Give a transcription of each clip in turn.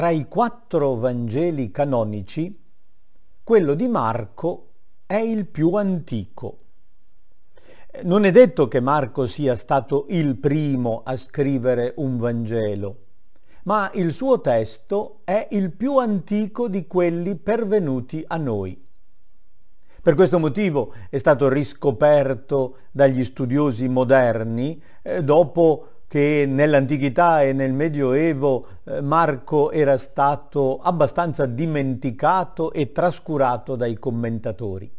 Tra i quattro Vangeli canonici, quello di Marco è il più antico. Non è detto che Marco sia stato il primo a scrivere un Vangelo, ma il suo testo è il più antico di quelli pervenuti a noi. Per questo motivo è stato riscoperto dagli studiosi moderni eh, dopo che nell'antichità e nel Medioevo eh, Marco era stato abbastanza dimenticato e trascurato dai commentatori.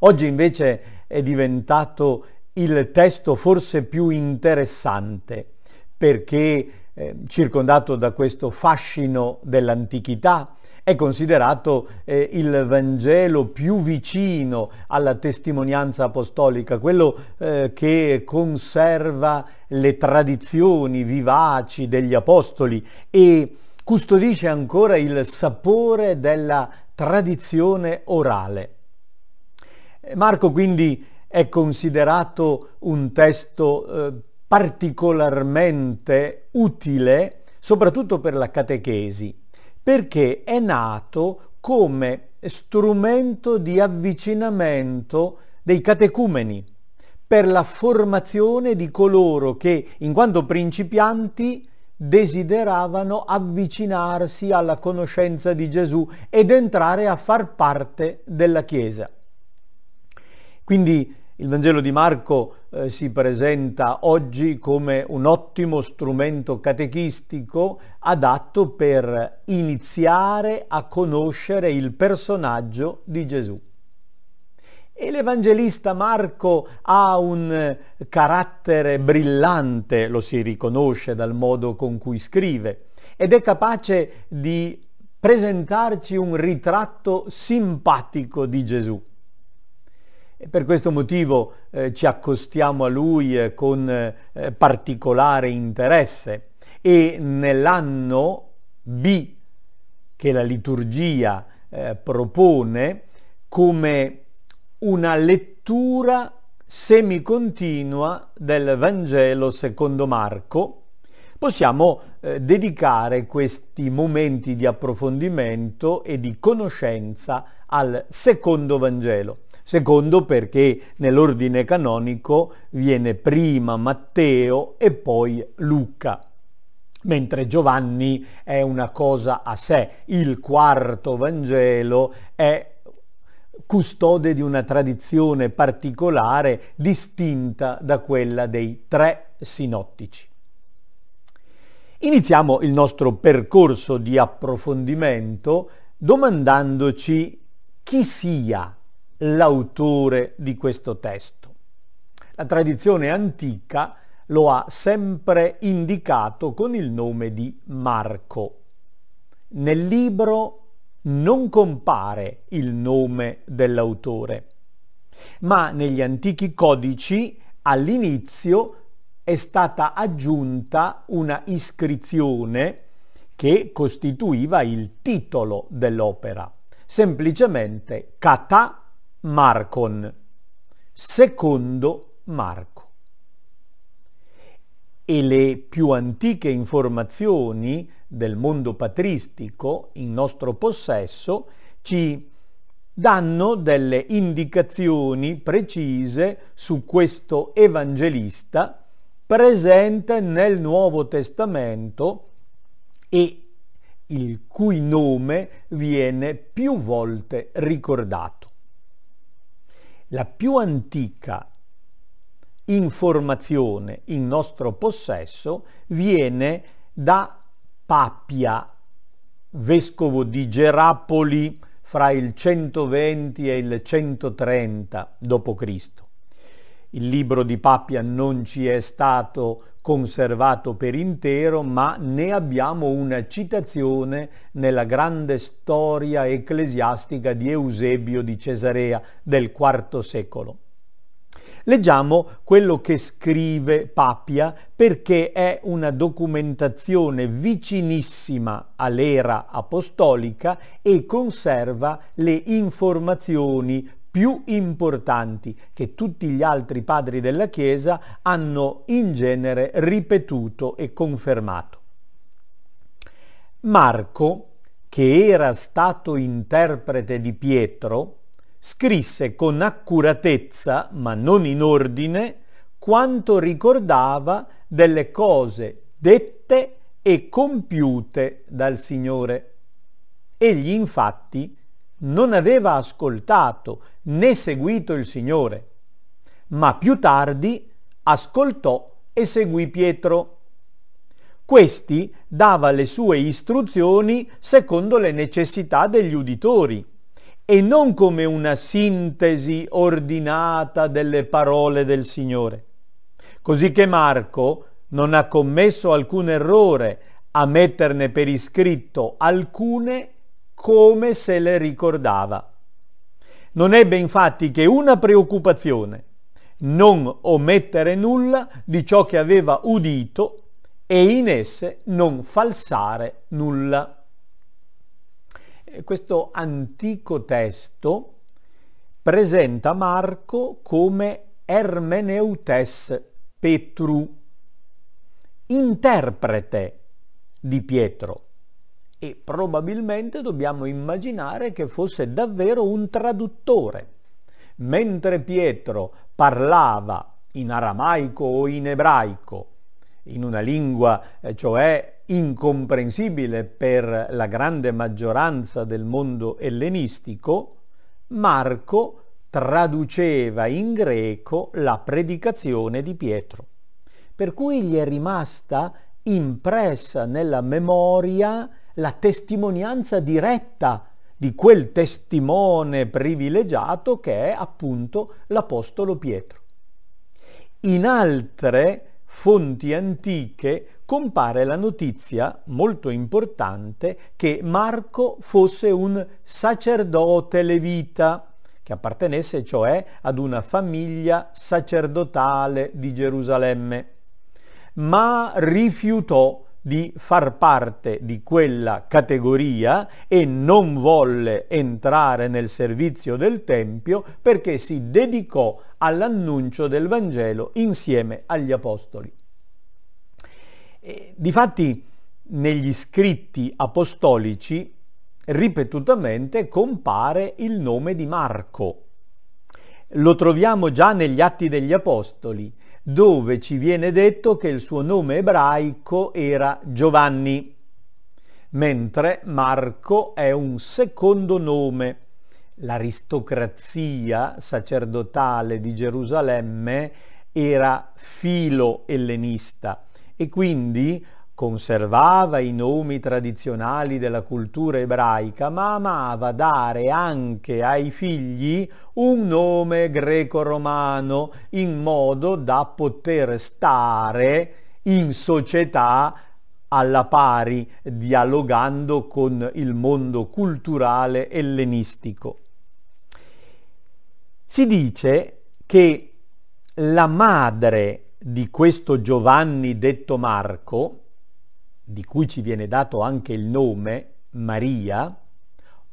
Oggi invece è diventato il testo forse più interessante perché eh, circondato da questo fascino dell'antichità, è considerato eh, il Vangelo più vicino alla testimonianza apostolica, quello eh, che conserva le tradizioni vivaci degli apostoli e custodisce ancora il sapore della tradizione orale. Marco quindi è considerato un testo eh, particolarmente utile soprattutto per la catechesi perché è nato come strumento di avvicinamento dei catecumeni per la formazione di coloro che, in quanto principianti, desideravano avvicinarsi alla conoscenza di Gesù ed entrare a far parte della Chiesa. Quindi il Vangelo di Marco eh, si presenta oggi come un ottimo strumento catechistico adatto per iniziare a conoscere il personaggio di Gesù. E l'Evangelista Marco ha un carattere brillante, lo si riconosce dal modo con cui scrive, ed è capace di presentarci un ritratto simpatico di Gesù. E per questo motivo eh, ci accostiamo a lui eh, con eh, particolare interesse e nell'anno B che la liturgia eh, propone come una lettura semicontinua del Vangelo secondo Marco, possiamo eh, dedicare questi momenti di approfondimento e di conoscenza al secondo Vangelo. Secondo perché nell'ordine canonico viene prima Matteo e poi Luca mentre Giovanni è una cosa a sé. Il quarto Vangelo è custode di una tradizione particolare distinta da quella dei tre sinottici. Iniziamo il nostro percorso di approfondimento domandandoci chi sia l'autore di questo testo. La tradizione antica lo ha sempre indicato con il nome di Marco. Nel libro non compare il nome dell'autore, ma negli antichi codici all'inizio è stata aggiunta una iscrizione che costituiva il titolo dell'opera, semplicemente Kata Marcon, secondo Marco. E le più antiche informazioni del mondo patristico in nostro possesso ci danno delle indicazioni precise su questo evangelista presente nel Nuovo Testamento e il cui nome viene più volte ricordato la più antica informazione in nostro possesso viene da Papia, vescovo di Gerapoli fra il 120 e il 130 d.C. Il libro di Papia non ci è stato conservato per intero, ma ne abbiamo una citazione nella grande storia ecclesiastica di Eusebio di Cesarea del IV secolo. Leggiamo quello che scrive Papia perché è una documentazione vicinissima all'era apostolica e conserva le informazioni più importanti che tutti gli altri padri della Chiesa hanno in genere ripetuto e confermato. Marco, che era stato interprete di Pietro, scrisse con accuratezza, ma non in ordine, quanto ricordava delle cose dette e compiute dal Signore. Egli infatti non aveva ascoltato né seguito il Signore, ma più tardi ascoltò e seguì Pietro. Questi dava le sue istruzioni secondo le necessità degli uditori e non come una sintesi ordinata delle parole del Signore. Così che Marco non ha commesso alcun errore a metterne per iscritto alcune come se le ricordava. Non ebbe infatti che una preoccupazione, non omettere nulla di ciò che aveva udito e in esse non falsare nulla. Questo antico testo presenta Marco come Ermeneutes Petru, interprete di Pietro e probabilmente dobbiamo immaginare che fosse davvero un traduttore. Mentre Pietro parlava in aramaico o in ebraico, in una lingua eh, cioè incomprensibile per la grande maggioranza del mondo ellenistico, Marco traduceva in greco la predicazione di Pietro, per cui gli è rimasta impressa nella memoria la testimonianza diretta di quel testimone privilegiato che è appunto l'Apostolo Pietro. In altre fonti antiche compare la notizia molto importante che Marco fosse un sacerdote levita, che appartenesse cioè ad una famiglia sacerdotale di Gerusalemme, ma rifiutò di far parte di quella categoria e non volle entrare nel servizio del Tempio perché si dedicò all'annuncio del Vangelo insieme agli Apostoli. E, difatti negli scritti apostolici ripetutamente compare il nome di Marco. Lo troviamo già negli Atti degli Apostoli, dove ci viene detto che il suo nome ebraico era Giovanni, mentre Marco è un secondo nome. L'aristocrazia sacerdotale di Gerusalemme era filo ellenista e quindi Conservava i nomi tradizionali della cultura ebraica, ma amava dare anche ai figli un nome greco-romano in modo da poter stare in società alla pari, dialogando con il mondo culturale ellenistico. Si dice che la madre di questo Giovanni detto Marco di cui ci viene dato anche il nome, Maria,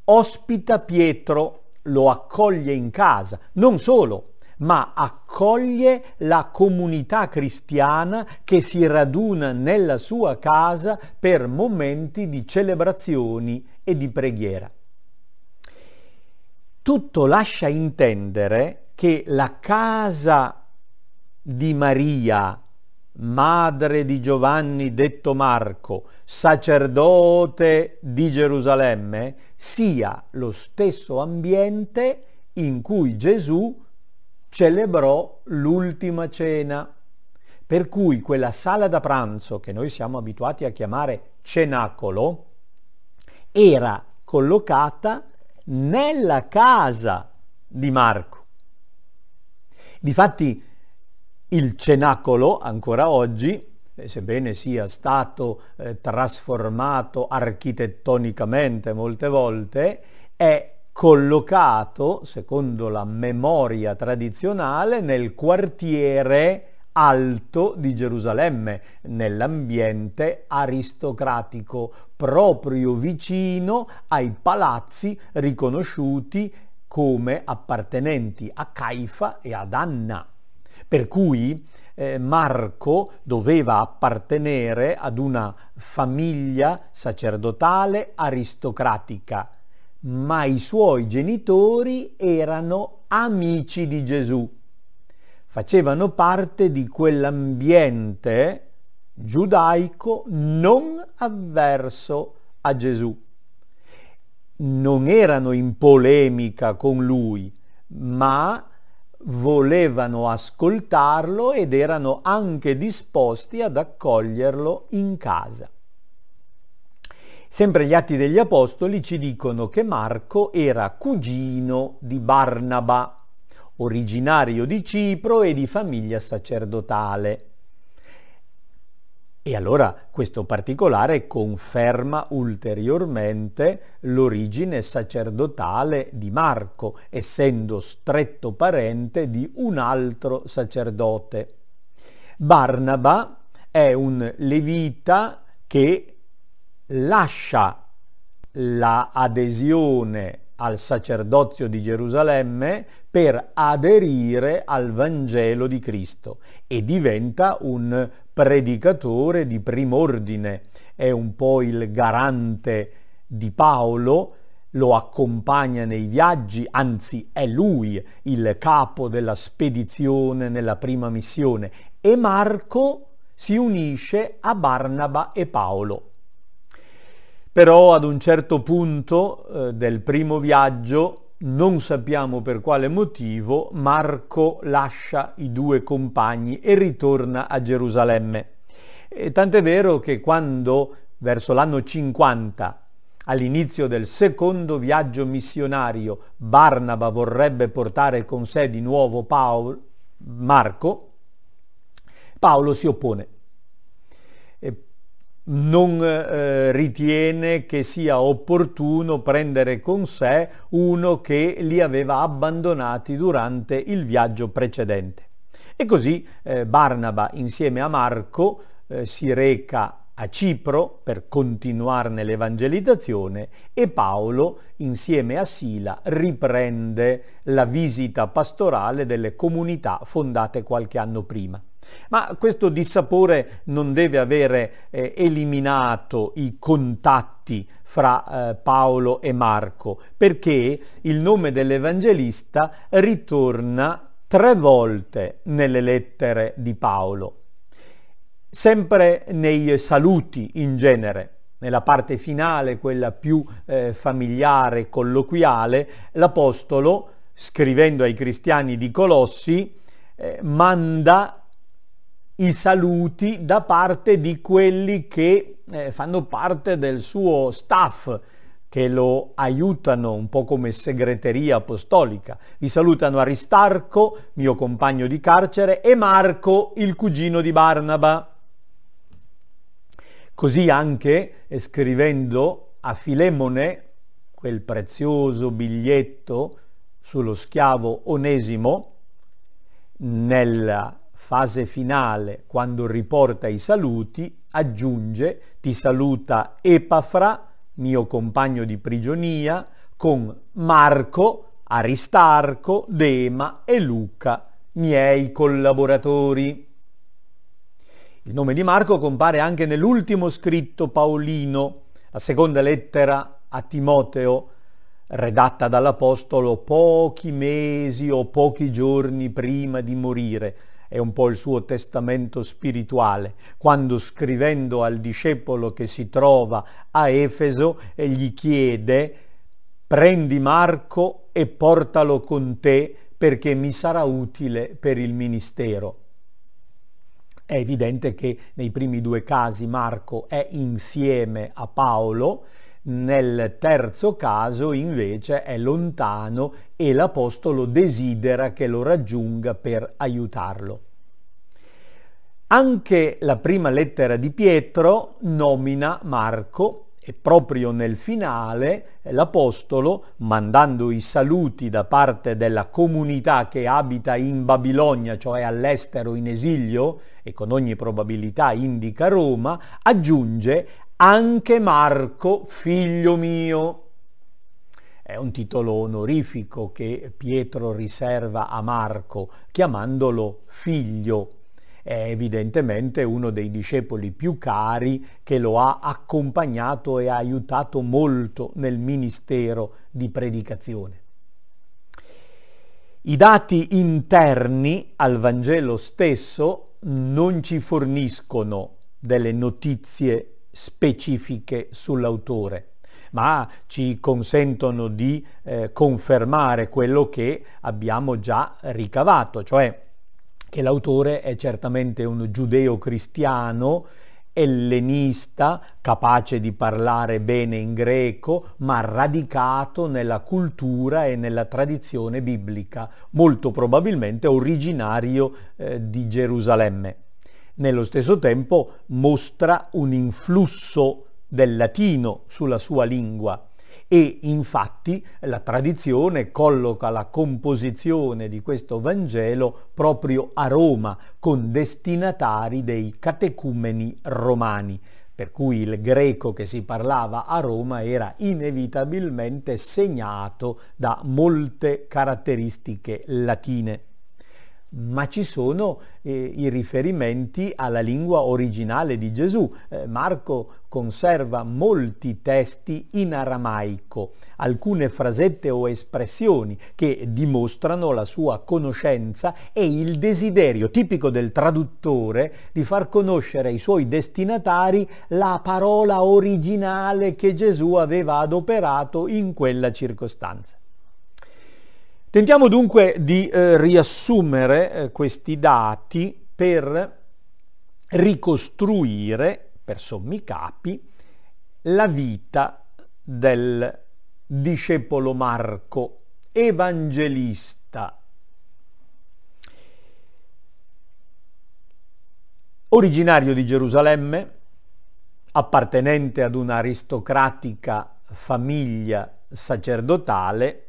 ospita Pietro, lo accoglie in casa, non solo, ma accoglie la comunità cristiana che si raduna nella sua casa per momenti di celebrazioni e di preghiera. Tutto lascia intendere che la casa di Maria madre di Giovanni detto Marco, sacerdote di Gerusalemme, sia lo stesso ambiente in cui Gesù celebrò l'ultima cena. Per cui quella sala da pranzo che noi siamo abituati a chiamare cenacolo era collocata nella casa di Marco. Difatti il cenacolo ancora oggi, eh, sebbene sia stato eh, trasformato architettonicamente molte volte, è collocato, secondo la memoria tradizionale, nel quartiere alto di Gerusalemme, nell'ambiente aristocratico, proprio vicino ai palazzi riconosciuti come appartenenti a Caifa e ad Anna per cui eh, Marco doveva appartenere ad una famiglia sacerdotale aristocratica, ma i suoi genitori erano amici di Gesù. Facevano parte di quell'ambiente giudaico non avverso a Gesù. Non erano in polemica con lui, ma volevano ascoltarlo ed erano anche disposti ad accoglierlo in casa. Sempre gli Atti degli Apostoli ci dicono che Marco era cugino di Barnaba, originario di Cipro e di famiglia sacerdotale. E allora questo particolare conferma ulteriormente l'origine sacerdotale di Marco, essendo stretto parente di un altro sacerdote. Barnaba è un levita che lascia la al sacerdozio di Gerusalemme per aderire al Vangelo di Cristo e diventa un predicatore di prim'ordine, è un po' il garante di Paolo, lo accompagna nei viaggi, anzi è lui il capo della spedizione nella prima missione e Marco si unisce a Barnaba e Paolo però ad un certo punto eh, del primo viaggio, non sappiamo per quale motivo, Marco lascia i due compagni e ritorna a Gerusalemme. E tant'è vero che quando, verso l'anno 50, All'inizio del secondo viaggio missionario Barnaba vorrebbe portare con sé di nuovo Paolo, Marco, Paolo si oppone non eh, ritiene che sia opportuno prendere con sé uno che li aveva abbandonati durante il viaggio precedente. E così eh, Barnaba insieme a Marco eh, si reca a Cipro per continuarne l'evangelizzazione e Paolo insieme a Sila riprende la visita pastorale delle comunità fondate qualche anno prima. Ma questo dissapore non deve avere eh, eliminato i contatti fra eh, Paolo e Marco, perché il nome dell'Evangelista ritorna tre volte nelle lettere di Paolo, sempre nei saluti in genere. Nella parte finale, quella più eh, familiare, colloquiale, l'Apostolo, scrivendo ai cristiani di Colossi, eh, manda i saluti da parte di quelli che eh, fanno parte del suo staff che lo aiutano un po' come segreteria apostolica. Vi salutano Aristarco, mio compagno di carcere, e Marco, il cugino di Barnaba. Così anche eh, scrivendo a Filemone quel prezioso biglietto sullo schiavo Onesimo nella fase finale, quando riporta i saluti, aggiunge ti saluta Epafra, mio compagno di prigionia, con Marco, Aristarco, Dema e Luca, miei collaboratori. Il nome di Marco compare anche nell'ultimo scritto paolino, la seconda lettera a Timoteo, redatta dall'Apostolo pochi mesi o pochi giorni prima di morire, è un po' il suo testamento spirituale, quando scrivendo al discepolo che si trova a Efeso e eh, gli chiede prendi Marco e portalo con te perché mi sarà utile per il ministero. È evidente che nei primi due casi Marco è insieme a Paolo, nel terzo caso invece è lontano e l'Apostolo desidera che lo raggiunga per aiutarlo. Anche la prima lettera di Pietro nomina Marco e proprio nel finale l'Apostolo, mandando i saluti da parte della comunità che abita in Babilonia, cioè all'estero in esilio, e con ogni probabilità indica Roma, aggiunge anche Marco, figlio mio. È un titolo onorifico che Pietro riserva a Marco, chiamandolo figlio è evidentemente uno dei discepoli più cari che lo ha accompagnato e ha aiutato molto nel ministero di predicazione. I dati interni al Vangelo stesso non ci forniscono delle notizie specifiche sull'autore ma ci consentono di eh, confermare quello che abbiamo già ricavato, cioè che l'autore è certamente un giudeo-cristiano, ellenista, capace di parlare bene in greco, ma radicato nella cultura e nella tradizione biblica, molto probabilmente originario eh, di Gerusalemme. Nello stesso tempo mostra un influsso del latino sulla sua lingua e infatti la tradizione colloca la composizione di questo Vangelo proprio a Roma con destinatari dei catecumeni romani per cui il greco che si parlava a Roma era inevitabilmente segnato da molte caratteristiche latine ma ci sono eh, i riferimenti alla lingua originale di Gesù. Eh, Marco conserva molti testi in aramaico, alcune frasette o espressioni che dimostrano la sua conoscenza e il desiderio tipico del traduttore di far conoscere ai suoi destinatari la parola originale che Gesù aveva adoperato in quella circostanza. Tentiamo dunque di eh, riassumere eh, questi dati per ricostruire, per sommi capi, la vita del discepolo Marco, evangelista. Originario di Gerusalemme, appartenente ad un'aristocratica famiglia sacerdotale,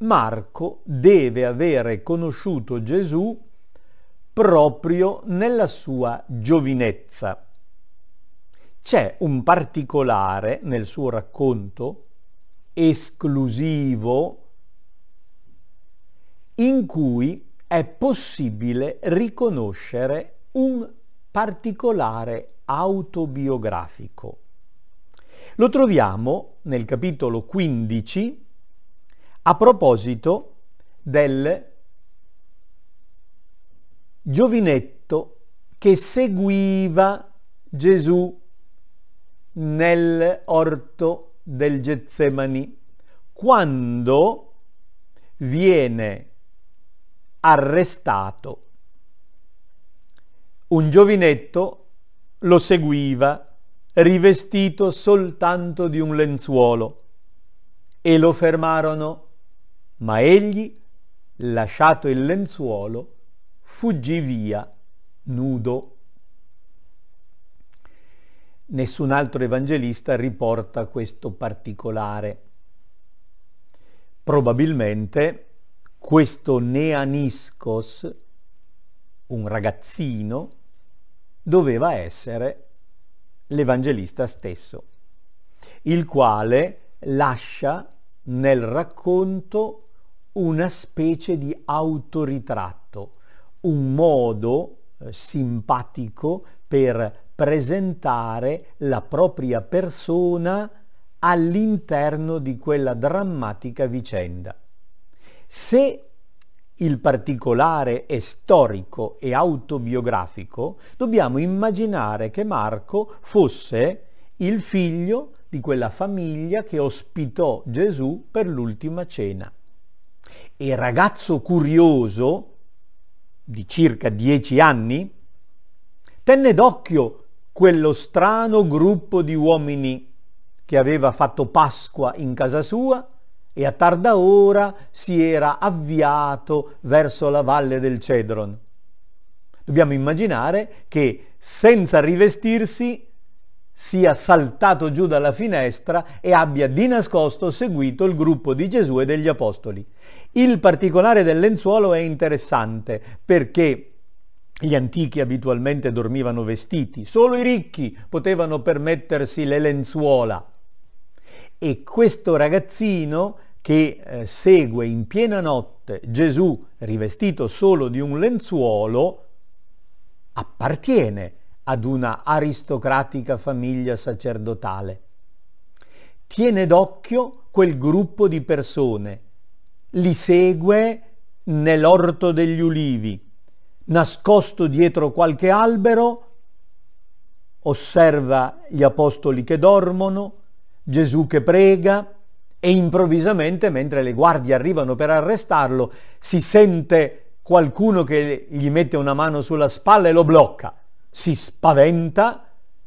Marco deve avere conosciuto Gesù proprio nella sua giovinezza. C'è un particolare nel suo racconto esclusivo in cui è possibile riconoscere un particolare autobiografico. Lo troviamo nel capitolo 15 a proposito del giovinetto che seguiva Gesù nel orto del Getsemani quando viene arrestato. Un giovinetto lo seguiva rivestito soltanto di un lenzuolo e lo fermarono ma egli, lasciato il lenzuolo, fuggì via, nudo. Nessun altro evangelista riporta questo particolare. Probabilmente questo Neaniscos, un ragazzino, doveva essere l'Evangelista stesso, il quale lascia nel racconto una specie di autoritratto, un modo eh, simpatico per presentare la propria persona all'interno di quella drammatica vicenda. Se il particolare è storico e autobiografico, dobbiamo immaginare che Marco fosse il figlio di quella famiglia che ospitò Gesù per l'ultima cena e ragazzo curioso di circa dieci anni, tenne d'occhio quello strano gruppo di uomini che aveva fatto Pasqua in casa sua e a tarda ora si era avviato verso la valle del Cedron. Dobbiamo immaginare che senza rivestirsi sia saltato giù dalla finestra e abbia di nascosto seguito il gruppo di Gesù e degli Apostoli. Il particolare del lenzuolo è interessante perché gli antichi abitualmente dormivano vestiti, solo i ricchi potevano permettersi le lenzuola. E questo ragazzino che eh, segue in piena notte Gesù rivestito solo di un lenzuolo appartiene ad una aristocratica famiglia sacerdotale. Tiene d'occhio quel gruppo di persone li segue nell'orto degli ulivi. Nascosto dietro qualche albero, osserva gli apostoli che dormono, Gesù che prega e improvvisamente, mentre le guardie arrivano per arrestarlo, si sente qualcuno che gli mette una mano sulla spalla e lo blocca. Si spaventa,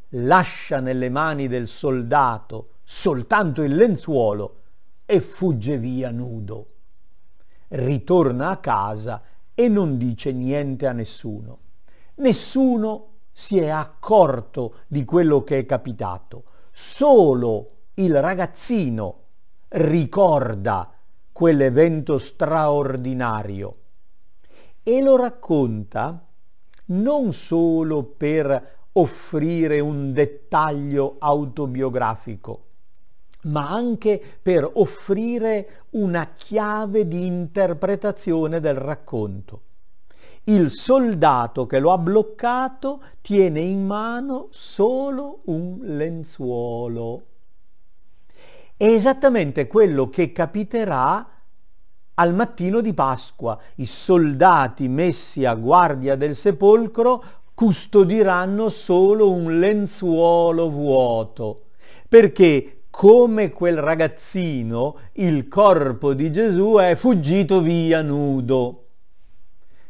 lascia nelle mani del soldato soltanto il lenzuolo e fugge via nudo ritorna a casa e non dice niente a nessuno. Nessuno si è accorto di quello che è capitato, solo il ragazzino ricorda quell'evento straordinario e lo racconta non solo per offrire un dettaglio autobiografico, ma anche per offrire una chiave di interpretazione del racconto. Il soldato che lo ha bloccato tiene in mano solo un lenzuolo. È esattamente quello che capiterà al mattino di Pasqua. I soldati messi a guardia del sepolcro custodiranno solo un lenzuolo vuoto perché come quel ragazzino, il corpo di Gesù è fuggito via nudo.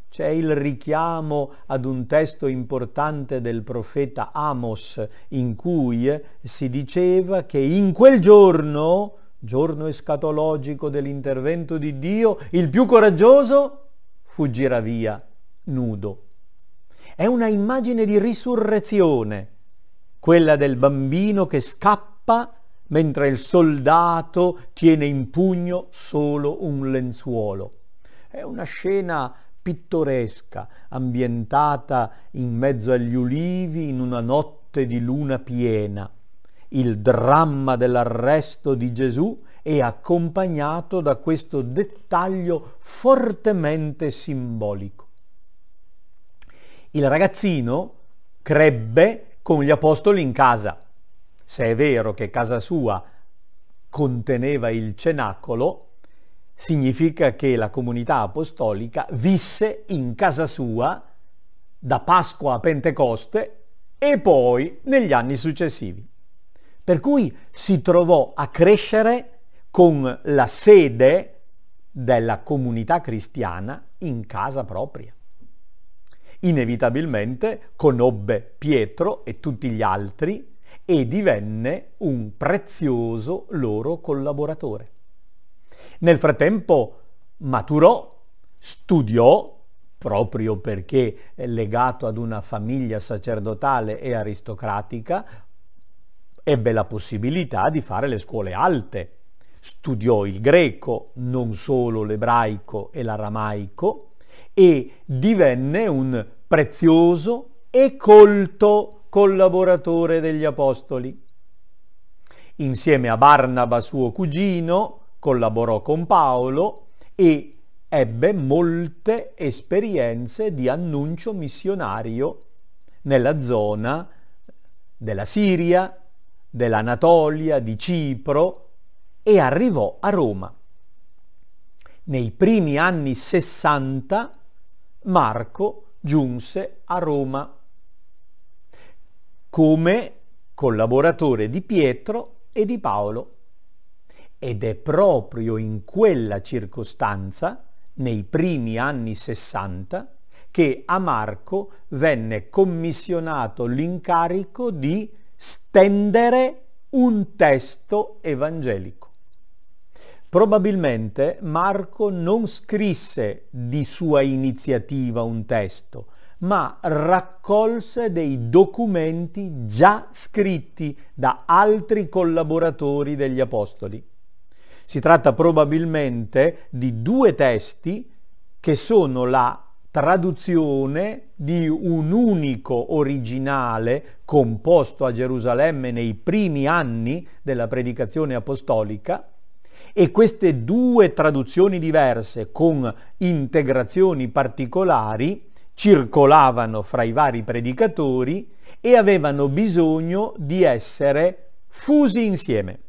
C'è il richiamo ad un testo importante del profeta Amos in cui si diceva che in quel giorno, giorno escatologico dell'intervento di Dio, il più coraggioso fuggirà via nudo. È una immagine di risurrezione, quella del bambino che scappa mentre il soldato tiene in pugno solo un lenzuolo. È una scena pittoresca, ambientata in mezzo agli ulivi in una notte di luna piena. Il dramma dell'arresto di Gesù è accompagnato da questo dettaglio fortemente simbolico. Il ragazzino crebbe con gli apostoli in casa se è vero che casa sua conteneva il cenacolo, significa che la comunità apostolica visse in casa sua da Pasqua a Pentecoste e poi negli anni successivi. Per cui si trovò a crescere con la sede della comunità cristiana in casa propria. Inevitabilmente conobbe Pietro e tutti gli altri e divenne un prezioso loro collaboratore. Nel frattempo maturò, studiò, proprio perché legato ad una famiglia sacerdotale e aristocratica, ebbe la possibilità di fare le scuole alte. Studiò il greco, non solo l'ebraico e l'aramaico, e divenne un prezioso e colto collaboratore degli Apostoli. Insieme a Barnaba suo cugino collaborò con Paolo e ebbe molte esperienze di annuncio missionario nella zona della Siria, dell'Anatolia, di Cipro e arrivò a Roma. Nei primi anni 60 Marco giunse a Roma come collaboratore di Pietro e di Paolo. Ed è proprio in quella circostanza, nei primi anni Sessanta, che a Marco venne commissionato l'incarico di stendere un testo evangelico. Probabilmente Marco non scrisse di sua iniziativa un testo, ma raccolse dei documenti già scritti da altri collaboratori degli Apostoli. Si tratta probabilmente di due testi che sono la traduzione di un unico originale composto a Gerusalemme nei primi anni della predicazione apostolica e queste due traduzioni diverse con integrazioni particolari circolavano fra i vari predicatori e avevano bisogno di essere fusi insieme.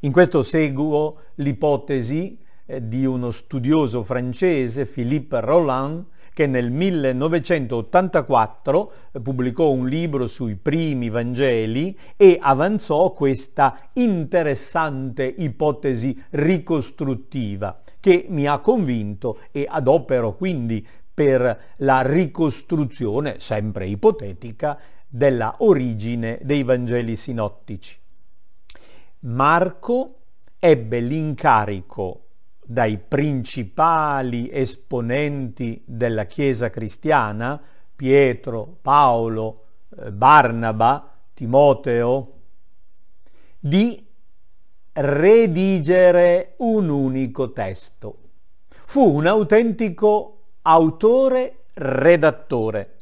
In questo seguo l'ipotesi eh, di uno studioso francese, Philippe Roland, che nel 1984 eh, pubblicò un libro sui primi Vangeli e avanzò questa interessante ipotesi ricostruttiva che mi ha convinto e adopero quindi per la ricostruzione, sempre ipotetica, della origine dei Vangeli sinottici. Marco ebbe l'incarico dai principali esponenti della Chiesa cristiana, Pietro, Paolo, eh, Barnaba, Timoteo, di redigere un unico testo. Fu un autentico autore-redattore,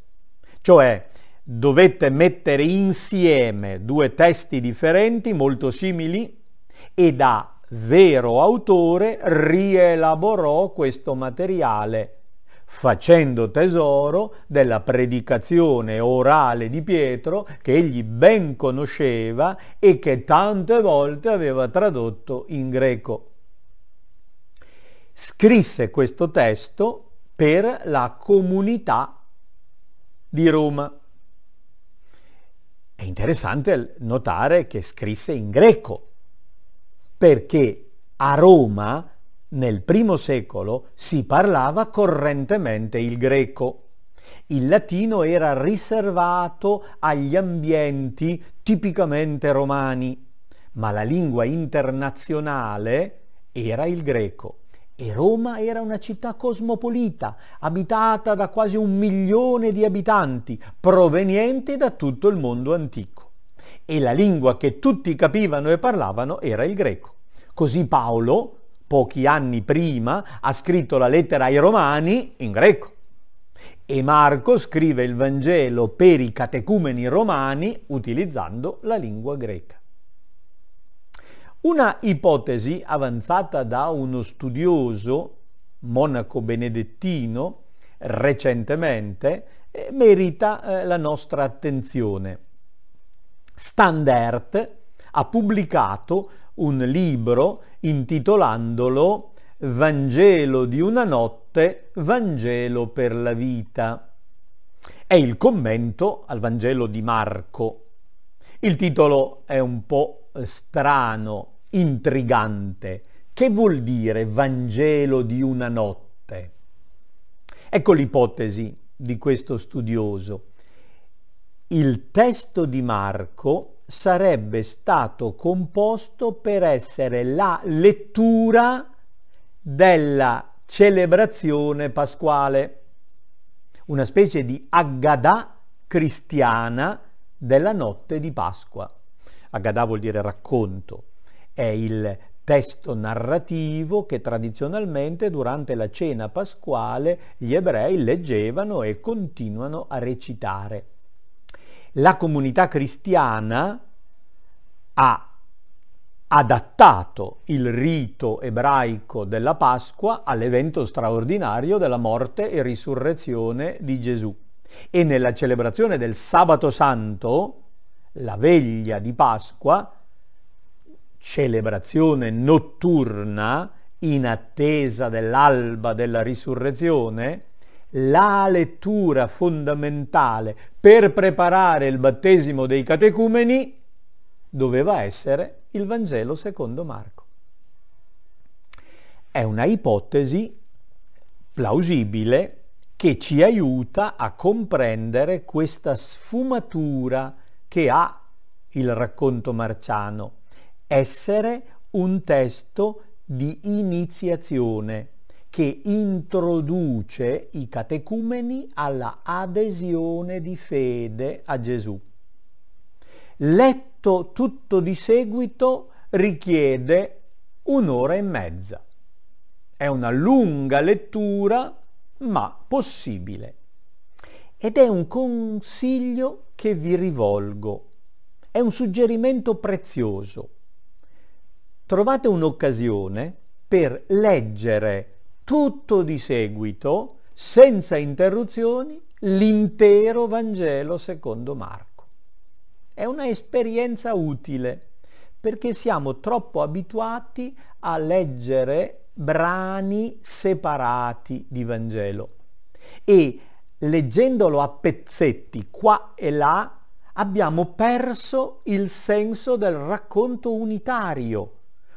cioè dovette mettere insieme due testi differenti molto simili e da vero autore rielaborò questo materiale facendo tesoro della predicazione orale di Pietro che egli ben conosceva e che tante volte aveva tradotto in greco. Scrisse questo testo per la comunità di Roma. È interessante notare che scrisse in greco, perché a Roma nel primo secolo si parlava correntemente il greco. Il latino era riservato agli ambienti tipicamente romani, ma la lingua internazionale era il greco. E Roma era una città cosmopolita, abitata da quasi un milione di abitanti, provenienti da tutto il mondo antico. E la lingua che tutti capivano e parlavano era il greco. Così Paolo, pochi anni prima, ha scritto la lettera ai Romani in greco. E Marco scrive il Vangelo per i catecumeni romani utilizzando la lingua greca. Una ipotesi avanzata da uno studioso monaco benedettino recentemente eh, merita eh, la nostra attenzione. Standard ha pubblicato un libro intitolandolo Vangelo di una notte, Vangelo per la vita. È il commento al Vangelo di Marco. Il titolo è un po' strano, intrigante. Che vuol dire Vangelo di una notte? Ecco l'ipotesi di questo studioso. Il testo di Marco sarebbe stato composto per essere la lettura della celebrazione pasquale, una specie di aggadà cristiana della notte di Pasqua. Aggadà vuol dire racconto, è il testo narrativo che tradizionalmente durante la cena pasquale gli ebrei leggevano e continuano a recitare. La comunità cristiana ha adattato il rito ebraico della Pasqua all'evento straordinario della morte e risurrezione di Gesù. E nella celebrazione del sabato santo, la veglia di Pasqua, celebrazione notturna in attesa dell'alba della risurrezione, la lettura fondamentale per preparare il battesimo dei catecumeni doveva essere il Vangelo secondo Marco. È una ipotesi plausibile che ci aiuta a comprendere questa sfumatura che ha il racconto marciano essere un testo di iniziazione che introduce i catecumeni alla adesione di fede a Gesù. Letto tutto di seguito richiede un'ora e mezza. È una lunga lettura, ma possibile. Ed è un consiglio che vi rivolgo. È un suggerimento prezioso trovate un'occasione per leggere tutto di seguito, senza interruzioni, l'intero Vangelo secondo Marco. È una esperienza utile perché siamo troppo abituati a leggere brani separati di Vangelo e leggendolo a pezzetti qua e là abbiamo perso il senso del racconto unitario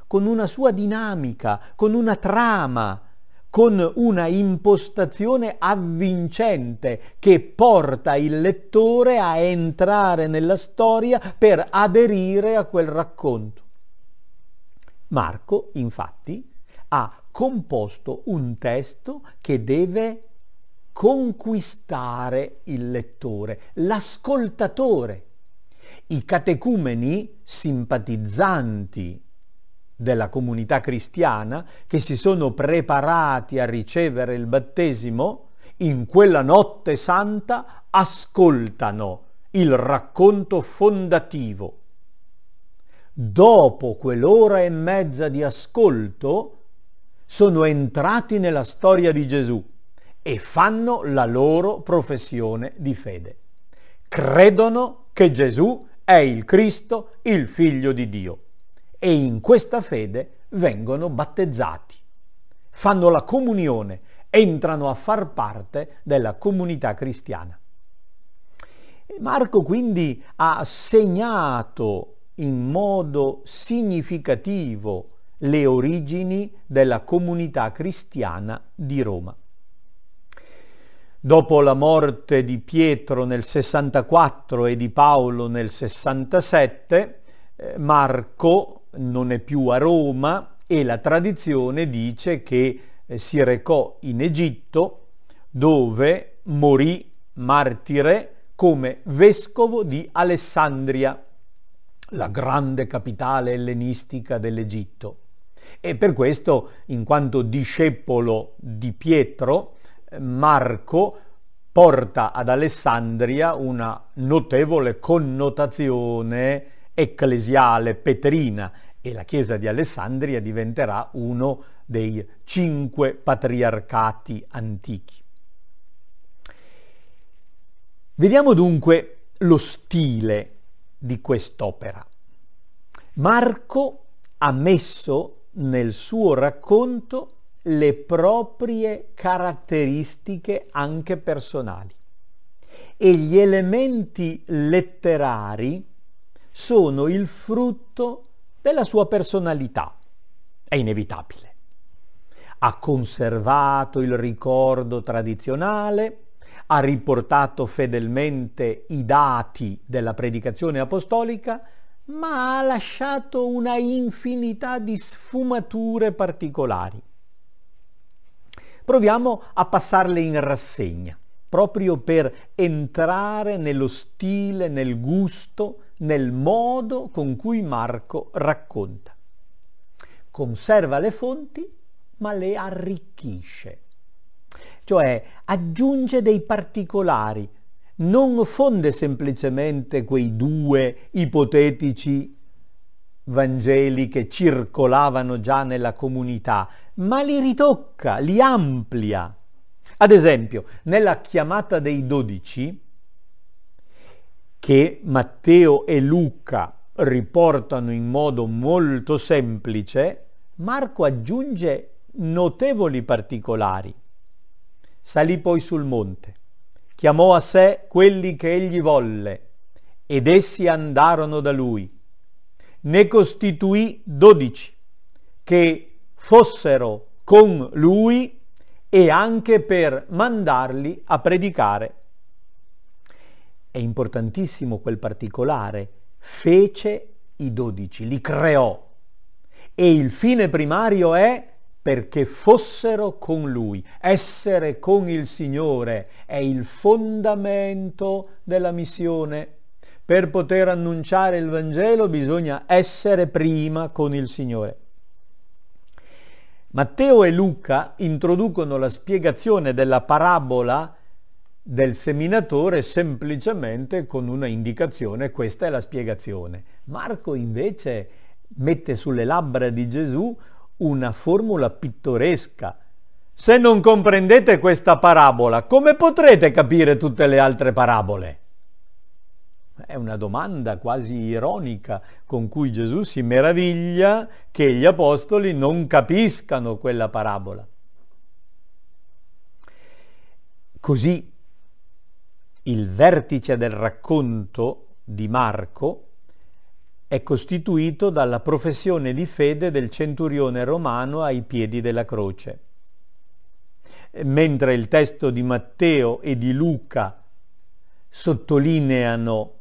con una sua dinamica, con una trama, con una impostazione avvincente che porta il lettore a entrare nella storia per aderire a quel racconto. Marco, infatti, ha composto un testo che deve conquistare il lettore, l'ascoltatore. I catecumeni simpatizzanti della comunità cristiana che si sono preparati a ricevere il battesimo, in quella notte santa ascoltano il racconto fondativo. Dopo quell'ora e mezza di ascolto sono entrati nella storia di Gesù e fanno la loro professione di fede. Credono che Gesù è il Cristo, il figlio di Dio e in questa fede vengono battezzati. Fanno la comunione, entrano a far parte della comunità cristiana. Marco quindi ha segnato in modo significativo le origini della comunità cristiana di Roma. Dopo la morte di Pietro nel 64 e di Paolo nel 67, eh, Marco non è più a Roma e la tradizione dice che eh, si recò in Egitto dove morì martire come vescovo di Alessandria, la grande capitale ellenistica dell'Egitto. E per questo, in quanto discepolo di Pietro, eh, Marco porta ad Alessandria una notevole connotazione ecclesiale, petrina, e la Chiesa di Alessandria diventerà uno dei cinque patriarcati antichi. Vediamo dunque lo stile di quest'opera. Marco ha messo nel suo racconto le proprie caratteristiche anche personali e gli elementi letterari sono il frutto della sua personalità. È inevitabile. Ha conservato il ricordo tradizionale, ha riportato fedelmente i dati della predicazione apostolica, ma ha lasciato una infinità di sfumature particolari. Proviamo a passarle in rassegna, proprio per entrare nello stile, nel gusto, nel modo con cui Marco racconta. Conserva le fonti ma le arricchisce, cioè aggiunge dei particolari, non fonde semplicemente quei due ipotetici Vangeli che circolavano già nella comunità, ma li ritocca, li amplia. Ad esempio, nella chiamata dei dodici, che Matteo e Luca riportano in modo molto semplice, Marco aggiunge notevoli particolari. Salì poi sul monte, chiamò a sé quelli che egli volle, ed essi andarono da lui. Ne costituì dodici, che fossero con lui e anche per mandarli a predicare è importantissimo quel particolare. Fece i dodici, li creò. E il fine primario è perché fossero con lui. Essere con il Signore è il fondamento della missione. Per poter annunciare il Vangelo bisogna essere prima con il Signore. Matteo e Luca introducono la spiegazione della parabola del seminatore semplicemente con una indicazione, questa è la spiegazione. Marco invece mette sulle labbra di Gesù una formula pittoresca. Se non comprendete questa parabola, come potrete capire tutte le altre parabole? È una domanda quasi ironica con cui Gesù si meraviglia che gli apostoli non capiscano quella parabola. Così il vertice del racconto di Marco è costituito dalla professione di fede del centurione romano ai piedi della croce. Mentre il testo di Matteo e di Luca sottolineano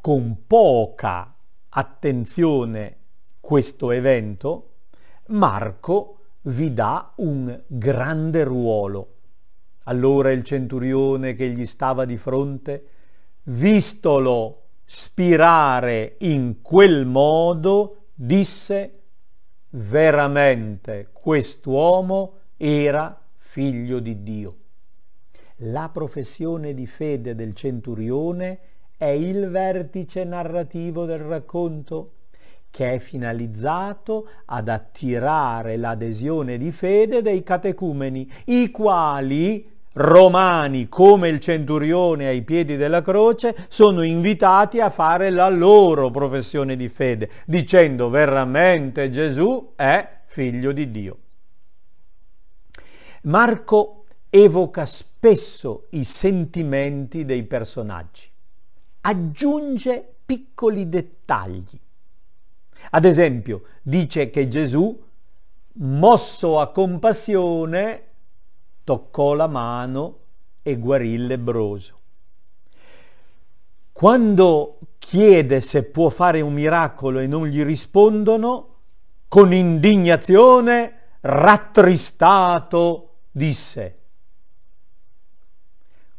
con poca attenzione questo evento, Marco vi dà un grande ruolo. Allora il centurione che gli stava di fronte, vistolo spirare in quel modo, disse veramente quest'uomo era figlio di Dio. La professione di fede del centurione è il vertice narrativo del racconto che è finalizzato ad attirare l'adesione di fede dei catecumeni, i quali romani come il centurione ai piedi della croce sono invitati a fare la loro professione di fede, dicendo veramente Gesù è figlio di Dio. Marco evoca spesso i sentimenti dei personaggi, aggiunge piccoli dettagli. Ad esempio, dice che Gesù, mosso a compassione, toccò la mano e guarì il lebroso. Quando chiede se può fare un miracolo e non gli rispondono, con indignazione, rattristato, disse.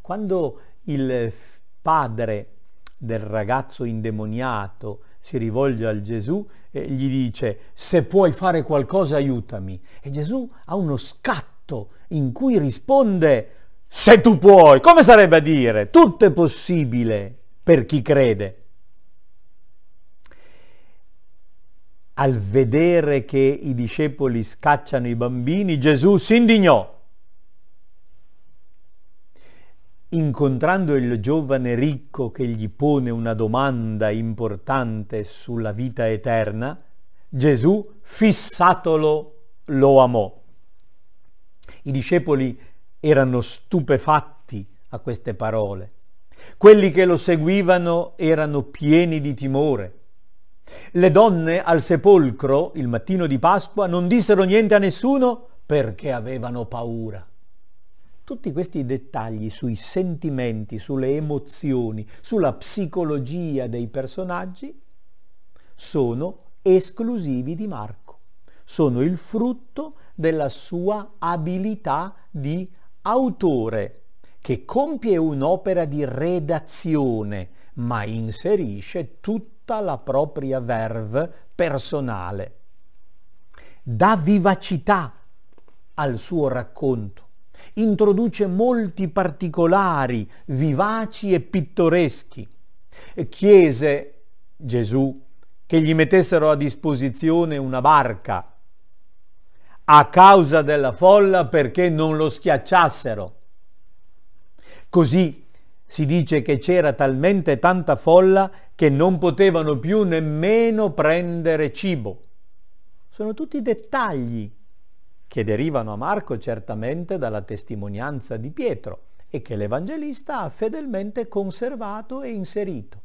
Quando il padre del ragazzo indemoniato si rivolge al Gesù e gli dice se puoi fare qualcosa aiutami e Gesù ha uno scatto atto in cui risponde se tu puoi, come sarebbe a dire? Tutto è possibile per chi crede. Al vedere che i discepoli scacciano i bambini, Gesù si indignò. Incontrando il giovane ricco che gli pone una domanda importante sulla vita eterna, Gesù fissatolo lo amò. I discepoli erano stupefatti a queste parole. Quelli che lo seguivano erano pieni di timore. Le donne al sepolcro il mattino di Pasqua non dissero niente a nessuno perché avevano paura. Tutti questi dettagli sui sentimenti, sulle emozioni, sulla psicologia dei personaggi sono esclusivi di Marco, sono il frutto della sua abilità di autore, che compie un'opera di redazione, ma inserisce tutta la propria verve personale. Dà vivacità al suo racconto, introduce molti particolari vivaci e pittoreschi. Chiese Gesù che gli mettessero a disposizione una barca a causa della folla perché non lo schiacciassero. Così si dice che c'era talmente tanta folla che non potevano più nemmeno prendere cibo. Sono tutti dettagli che derivano a Marco certamente dalla testimonianza di Pietro e che l'Evangelista ha fedelmente conservato e inserito.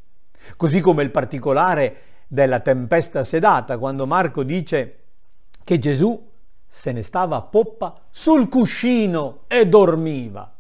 Così come il particolare della tempesta sedata, quando Marco dice che Gesù se ne stava a poppa sul cuscino e dormiva.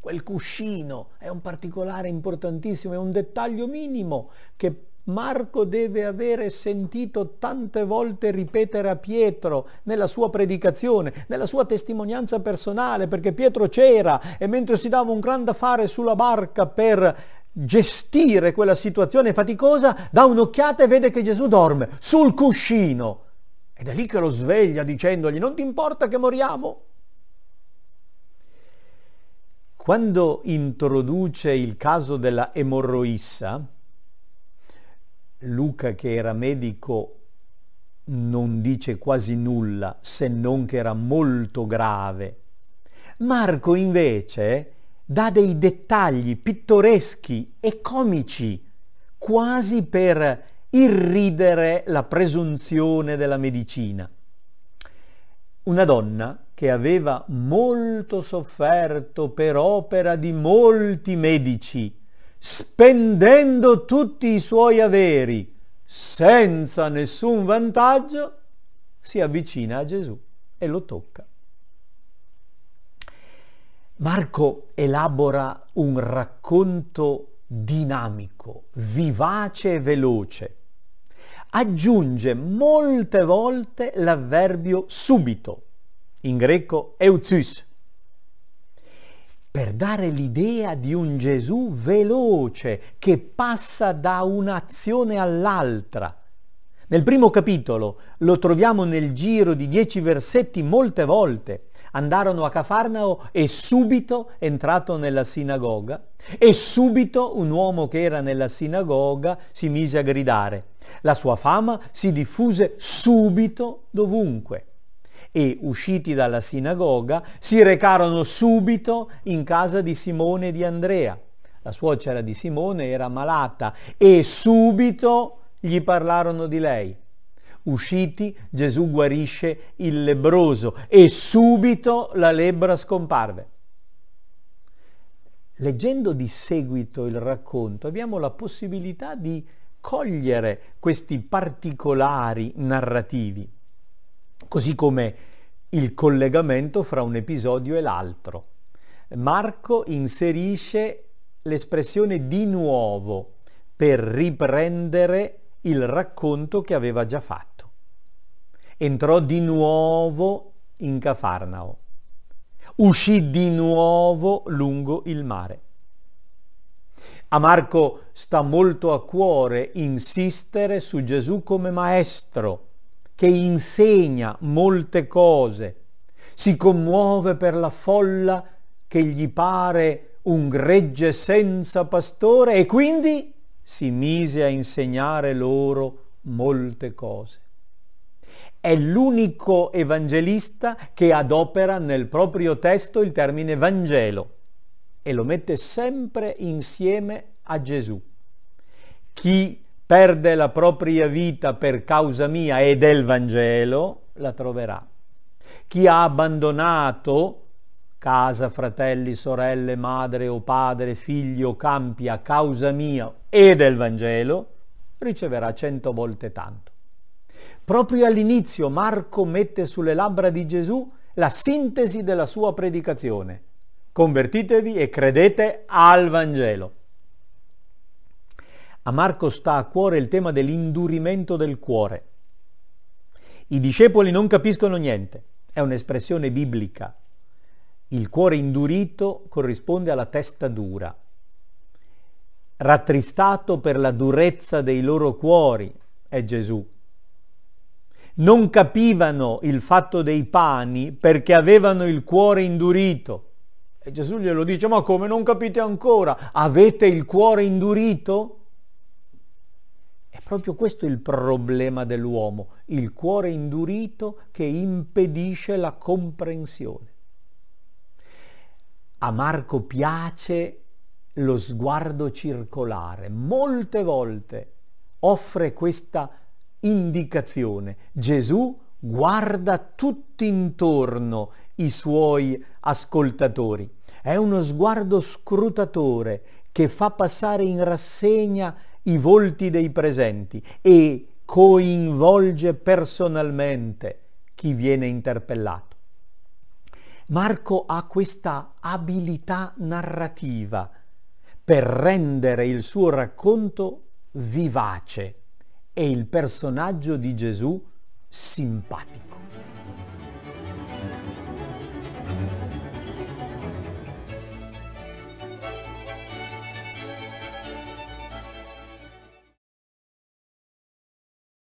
Quel cuscino è un particolare importantissimo, è un dettaglio minimo che Marco deve avere sentito tante volte ripetere a Pietro nella sua predicazione, nella sua testimonianza personale, perché Pietro c'era e mentre si dava un gran da fare sulla barca per gestire quella situazione faticosa, dà un'occhiata e vede che Gesù dorme sul cuscino. Ed è lì che lo sveglia dicendogli, non ti importa che moriamo? Quando introduce il caso della emorroissa, Luca che era medico non dice quasi nulla se non che era molto grave. Marco invece dà dei dettagli pittoreschi e comici, quasi per irridere la presunzione della medicina. Una donna che aveva molto sofferto per opera di molti medici, spendendo tutti i suoi averi senza nessun vantaggio, si avvicina a Gesù e lo tocca. Marco elabora un racconto dinamico, vivace e veloce aggiunge molte volte l'avverbio subito, in greco eutsus, per dare l'idea di un Gesù veloce che passa da un'azione all'altra. Nel primo capitolo lo troviamo nel giro di dieci versetti molte volte. Andarono a Cafarnao e subito entrato nella sinagoga e subito un uomo che era nella sinagoga si mise a gridare la sua fama si diffuse subito dovunque e, usciti dalla sinagoga, si recarono subito in casa di Simone e di Andrea. La suocera di Simone era malata e subito gli parlarono di lei. Usciti, Gesù guarisce il lebroso e subito la lebbra scomparve. Leggendo di seguito il racconto abbiamo la possibilità di cogliere questi particolari narrativi, così come il collegamento fra un episodio e l'altro. Marco inserisce l'espressione di nuovo per riprendere il racconto che aveva già fatto. Entrò di nuovo in Cafarnao. Uscì di nuovo lungo il mare. A Marco sta molto a cuore insistere su Gesù come maestro, che insegna molte cose, si commuove per la folla che gli pare un gregge senza pastore e quindi si mise a insegnare loro molte cose. È l'unico evangelista che adopera nel proprio testo il termine Vangelo e lo mette sempre insieme a Gesù. Chi perde la propria vita per causa mia e del Vangelo, la troverà. Chi ha abbandonato casa, fratelli, sorelle, madre o padre, figlio, campi a causa mia e del Vangelo, riceverà cento volte tanto. Proprio all'inizio Marco mette sulle labbra di Gesù la sintesi della sua predicazione Convertitevi e credete al Vangelo. A Marco sta a cuore il tema dell'indurimento del cuore. I discepoli non capiscono niente, è un'espressione biblica. Il cuore indurito corrisponde alla testa dura. Rattristato per la durezza dei loro cuori è Gesù. Non capivano il fatto dei pani perché avevano il cuore indurito. E Gesù glielo dice, ma come non capite ancora? Avete il cuore indurito? È proprio questo il problema dell'uomo, il cuore indurito che impedisce la comprensione. A Marco piace lo sguardo circolare, molte volte offre questa indicazione. Gesù guarda tutti intorno i suoi ascoltatori. È uno sguardo scrutatore che fa passare in rassegna i volti dei presenti e coinvolge personalmente chi viene interpellato. Marco ha questa abilità narrativa per rendere il suo racconto vivace e il personaggio di Gesù simpatico.